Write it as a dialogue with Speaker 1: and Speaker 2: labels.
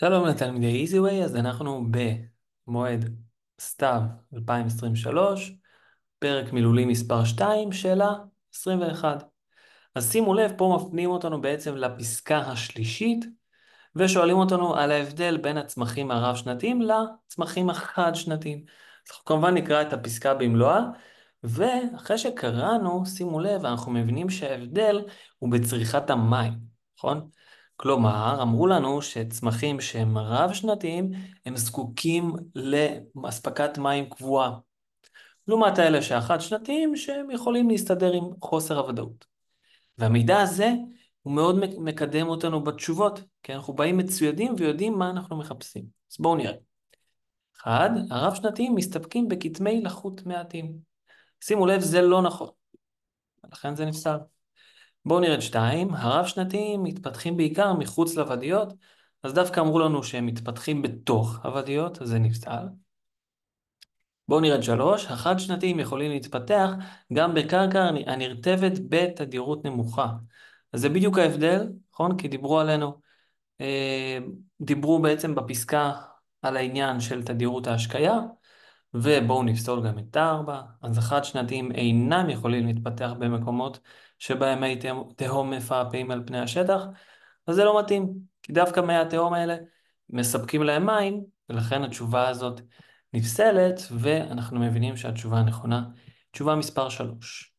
Speaker 1: שלום לתלמידי איזיווי, אז אנחנו במועד סתיו 2023, פרק מילולי מספר 2, שאלה 21. אז שימו לב, פה מפנים אותנו בעצם לפסקה השלישית, ושואלים אותנו על ההבדל בין הצמחים הרב-שנתיים לצמחים החד-שנתיים. אז אנחנו כמובן נקרא את הפסקה במלואה, ואחרי שקראנו, שימו לב, אנחנו מבינים שההבדל הוא בצריכת המים, נכון? כלומר, אמרו לנו שצמחים שהם רב-שנתיים, הם זקוקים לאספקת מים קבועה. לעומת האלה שהחד-שנתיים, שהם יכולים להסתדר עם חוסר הוודאות. והמידע הזה הוא מאוד מקדם אותנו בתשובות, כי אנחנו באים מצוידים ויודעים מה אנחנו מחפשים. אז בואו נראה. אחד, הרב-שנתיים מסתפקים בכתמי לחות מעטים. שימו לב, זה לא נכון. לכן זה נפסל. בואו נראה את שתיים, הרב-שנתיים מתפתחים בעיקר מחוץ לוודיות, אז דווקא אמרו לנו שהם מתפתחים בתוך הוודיות, אז זה נפסל. בואו נראה את שלוש, החד-שנתיים יכולים להתפתח גם בקרקע הנרטבת בתדירות נמוכה. אז זה בדיוק ההבדל, נכון? כי דיברו עלינו, אה, דיברו בעצם בפסקה על העניין של תדירות ההשקיה. ובואו נפסול גם את הארבע, אז החד שנתיים אינם יכולים להתפתח במקומות שבהם מי תהום מפעפעים על פני השטח, אז זה לא מתאים, כי דווקא מי התהום האלה מספקים להם מים, ולכן התשובה הזאת נפסלת, ואנחנו מבינים שהתשובה הנכונה, תשובה מספר 3.